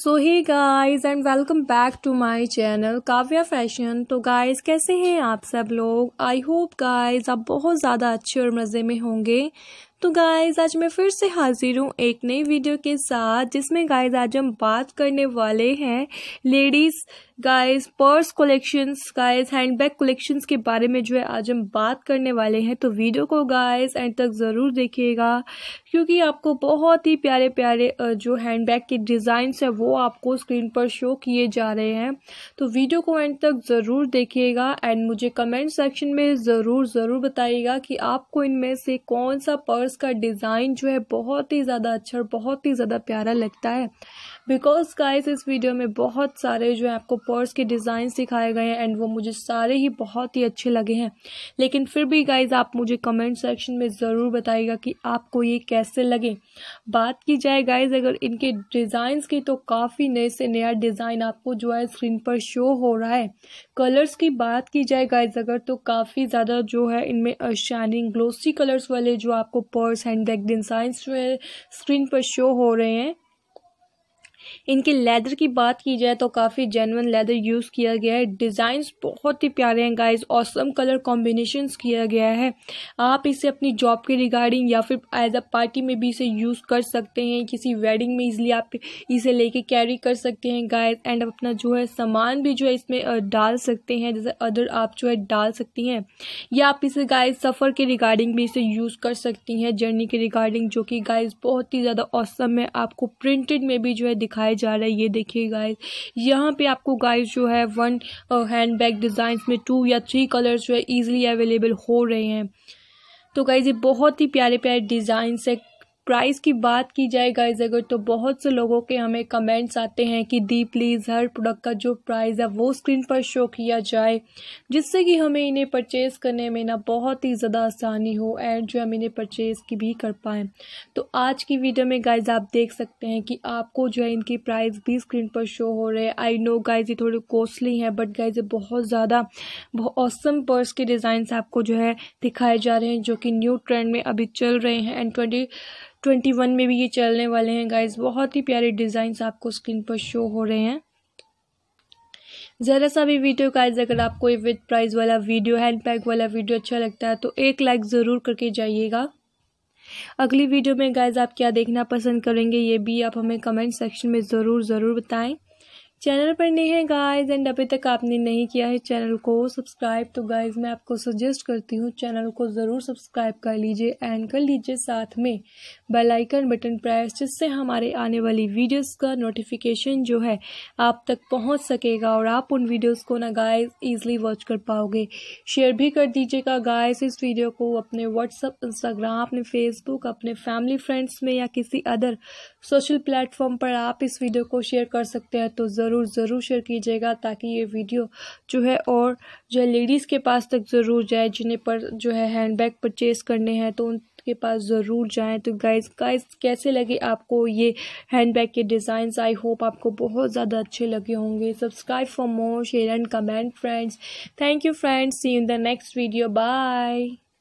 so hi guys and welcome back to my channel Kavya fashion तो guys कैसे हैं आप सब लोग आई होप गाइज आप बहुत ज़्यादा अच्छे और मज़े में होंगे तो गाइज आज मैं फिर से हाजिर हूँ एक नई वीडियो के साथ जिसमें गाइज आज हम बात करने वाले हैं ladies guys purse collections guys handbag collections के बारे में जो है आज हम बात करने वाले हैं तो वीडियो को गाइज एंड तक ज़रूर देखिएगा क्योंकि आपको बहुत ही प्यारे प्यारे जो हैंडबैग के डिज़ाइंस हैं वो आपको स्क्रीन पर शो किए जा रहे हैं तो वीडियो को एंड तक ज़रूर देखिएगा एंड मुझे कमेंट सेक्शन में ज़रूर ज़रूर बताइएगा कि आपको इनमें से कौन सा पर्स फ्लावर्स का डिज़ाइन जो है बहुत ही ज़्यादा अच्छा और बहुत ही ज़्यादा प्यारा लगता है बिकॉज गाइस इस वीडियो में बहुत सारे जो है आपको पर्स के डिज़ाइन सिखाए गए हैं एंड वो मुझे सारे ही बहुत ही अच्छे लगे हैं लेकिन फिर भी गाइज आप मुझे कमेंट सेक्शन में ज़रूर बताइएगा कि आपको ये कैसे लगे बात की जाए गाइज अगर इनके डिज़ाइंस की तो काफ़ी नए से नया डिज़ाइन आपको जो है स्क्रीन पर शो हो रहा है कलर्स की बात की जाए गाइज अगर तो काफ़ी ज़्यादा जो है इनमें शाइनिंग ग्लोसी कलर्स वाले जो आपको पर्स और हैंड बैग डिजाइन जो है स्क्रीन पर शो हो रहे हैं इनके लेदर की बात की जाए तो काफ़ी जेनवन लेदर यूज़ किया गया है डिज़ाइंस बहुत ही प्यारे हैं गाइज ऑसम कलर कॉम्बिनेशन किया गया है आप इसे अपनी जॉब के रिगार्डिंग या फिर एज अ पार्टी में भी इसे यूज़ कर सकते हैं किसी वेडिंग में इजली आप इसे लेके कैरी कर सकते हैं गाइज एंड अपना जो है सामान भी जो है इसमें डाल सकते हैं जैसे अदर आप जो है डाल सकती हैं या आप इसे गाइज सफ़र के रिगार्डिंग भी इसे यूज़ कर सकती हैं जर्नी के रिगार्डिंग जो कि गाइज बहुत ही ज़्यादा औसम है आपको प्रिंटेड में भी जो है दिखा दिखाया जा रहा है ये देखिए गाइस यहाँ पे आपको गाइस जो है वन हैंड बैग डिज़ाइंस में टू या थ्री कलर्स जो है ईजिली अवेलेबल हो रहे हैं तो गाइज ये बहुत ही प्यारे प्यारे डिज़ाइंस है प्राइस की बात की जाए गाइज अगर तो बहुत से लोगों के हमें कमेंट्स आते हैं कि दी प्लीज़ हर प्रोडक्ट का जो प्राइस है वो स्क्रीन पर शो किया जाए जिससे कि हमें इन्हें परचेज़ करने में ना बहुत ही ज़्यादा आसानी हो एंड जो हम इन्हें परचेज़ की भी कर पाएँ तो आज की वीडियो में गाइज आप देख सकते हैं कि आपको जो है इनकी प्राइस भी स्क्रीन पर शो हो रहे हैं आई नो गाइज ये थोड़ी कॉस्टली हैं बट गाइज ये बहुत ज़्यादा औसम पर्स के डिज़ाइंस आपको जो है दिखाए जा रहे हैं जो कि न्यू ट्रेंड में अभी चल रहे हैं एंड ट्वेंटी ट्वेंटी वन में भी ये चलने वाले हैं गाइज बहुत ही प्यारे डिज़ाइंस आपको स्क्रीन पर शो हो रहे हैं ज़रा सा भी वीडियो गाइज अगर आपको ये विद प्राइस वाला वीडियो हैंड वाला वीडियो अच्छा लगता है तो एक लाइक ज़रूर करके जाइएगा अगली वीडियो में गाइज आप क्या देखना पसंद करेंगे ये भी आप हमें कमेंट सेक्शन में ज़रूर ज़रूर बताएँ चैनल पर नहीं है गाइस एंड अभी तक आपने नहीं किया है चैनल को सब्सक्राइब तो गाइस मैं आपको सजेस्ट करती हूँ चैनल को ज़रूर सब्सक्राइब कर लीजिए एंड कर लीजिए साथ में बेल आइकन बटन प्रेस जिससे हमारे आने वाली वीडियोस का नोटिफिकेशन जो है आप तक पहुँच सकेगा और आप उन वीडियोज़ को ना गाइज ईजिली वॉच कर पाओगे शेयर भी कर दीजिएगा गाइज इस वीडियो को अपने व्हाट्सअप इंस्टाग्राम अपने फेसबुक अपने फैमिली फ्रेंड्स में या किसी अदर सोशल प्लेटफॉर्म पर आप इस वीडियो को शेयर कर सकते हैं तो ज़रूर ज़रूर ज़रूर शेयर कीजिएगा ताकि ये वीडियो जो है और जो है लेडीज़ के पास तक ज़रूर जाए जिन्हें पर जो है हैंड बैग परचेज़ करने हैं तो के पास ज़रूर जाएं तो गाइस गाइस कैसे लगे आपको ये हैंडबैग के डिज़ाइंस आई होप आपको बहुत ज़्यादा अच्छे लगे होंगे subscribe for more share and comment friends thank you friends see in the next video bye